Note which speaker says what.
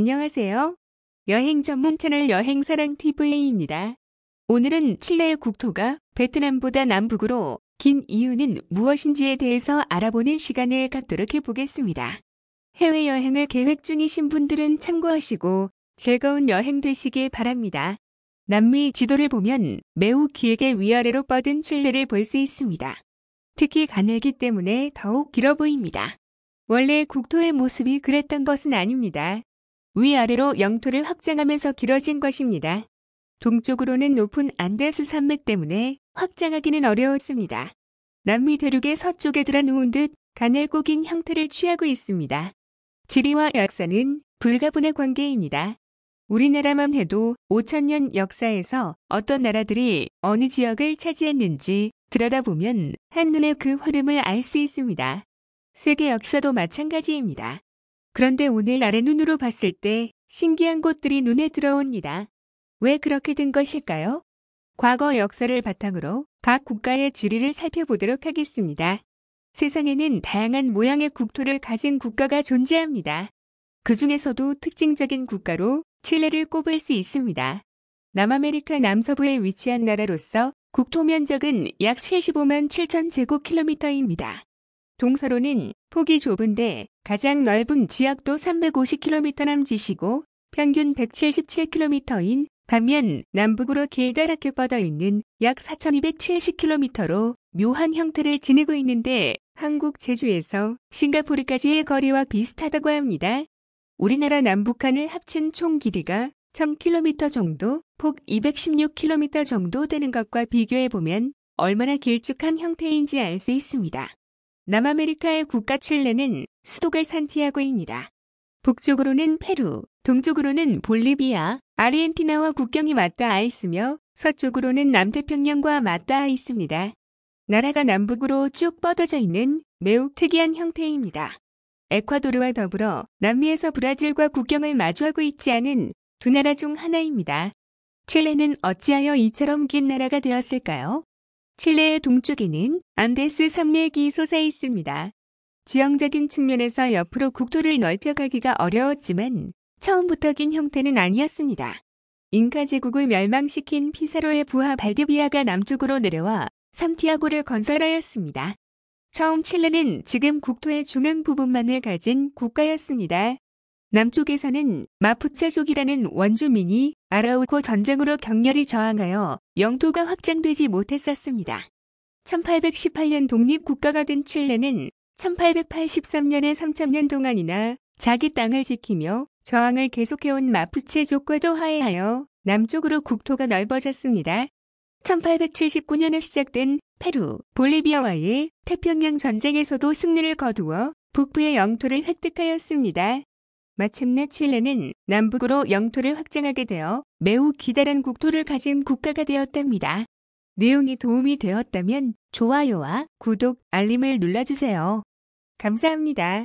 Speaker 1: 안녕하세요. 여행 전문 채널 여행사랑TV입니다. 오늘은 칠레의 국토가 베트남보다 남북으로 긴 이유는 무엇인지에 대해서 알아보는 시간을 갖도록 해보겠습니다. 해외여행을 계획 중이신 분들은 참고하시고 즐거운 여행 되시길 바랍니다. 남미 지도를 보면 매우 길게 위아래로 뻗은 칠레를 볼 수 있습니다. 특히 가늘기 때문에 더욱 길어 보입니다. 원래 국토의 모습이 그랬던 것은 아닙니다. 위아래로 영토를 확장하면서 길어진 것입니다. 동쪽으로는 높은 안데스 산맥 때문에 확장하기는 어려웠습니다. 남미 대륙의 서쪽에 드러누운 듯 가늘고 긴 형태를 취하고 있습니다. 지리와 역사는 불가분의 관계입니다. 우리나라만 해도 5천년 역사에서 어떤 나라들이 어느 지역을 차지했는지 들여다보면 한눈에 그 흐름을 알 수 있습니다. 세계 역사도 마찬가지입니다. 그런데 오늘 아래 눈으로 봤을 때 신기한 곳들이 눈에 들어옵니다. 왜 그렇게 된 것일까요? 과거 역사를 바탕으로 각 국가의 지리를 살펴보도록 하겠습니다. 세상에는 다양한 모양의 국토를 가진 국가가 존재합니다. 그 중에서도 특징적인 국가로 칠레를 꼽을 수 있습니다. 남아메리카 남서부에 위치한 나라로서 국토 면적은 약 75만 7천 제곱킬로미터입니다. 동서로는 폭이 좁은데 가장 넓은 지역도 350km 남짓이고 평균 177km인 반면 남북으로 길다 랗게 뻗어 있는 약 4270km로 묘한 형태를 지니고 있는데 한국 제주에서 싱가포르까지의 거리와 비슷하다고 합니다. 우리나라 남북한을 합친 총 길이가 1000km 정도, 폭 216km 정도 되는 것과 비교해 보면 얼마나 길쭉한 형태인지 알 수 있습니다. 남아메리카의 국가 칠레는 수도가 산티아고입니다. 북쪽으로는 페루, 동쪽으로는 볼리비아, 아르헨티나와 국경이 맞닿아 있으며 서쪽으로는 남태평양과 맞닿아 있습니다. 나라가 남북으로 쭉 뻗어져 있는 매우 특이한 형태입니다. 에콰도르와 더불어 남미에서 브라질과 국경을 마주하고 있지 않은 두 나라 중 하나입니다. 칠레는 어찌하여 이처럼 긴 나라가 되었을까요? 칠레의 동쪽에는 안데스 산맥이 솟아 있습니다. 지형적인 측면에서 옆으로 국토를 넓혀가기가 어려웠지만 처음부터 긴 형태는 아니었습니다. 잉카 제국을 멸망시킨 피사로의 부하 발디비아가 남쪽으로 내려와 삼티아고를 건설하였습니다. 처음 칠레는 지금 국토의 중앙 부분만을 가진 국가였습니다. 남쪽에서는 마푸체족이라는 원주민이 아라우코 전쟁으로 격렬히 저항하여 영토가 확장되지 못했었습니다. 1818년 독립국가가 된 칠레는 1883년에 3 0 0 0년 동안이나 자기 땅을 지키며 저항을 계속해온 마푸체족과도 화해하여 남쪽으로 국토가 넓어졌습니다. 1879년에 시작된 페루, 볼리비아와의 태평양 전쟁에서도 승리를 거두어 북부의 영토를 획득하였습니다. 마침내 칠레는 남북으로 영토를 확장하게 되어 매우 기다란 국토를 가진 국가가 되었답니다. 내용이 도움이 되었다면 좋아요와 구독, 알림을 눌러주세요. 감사합니다.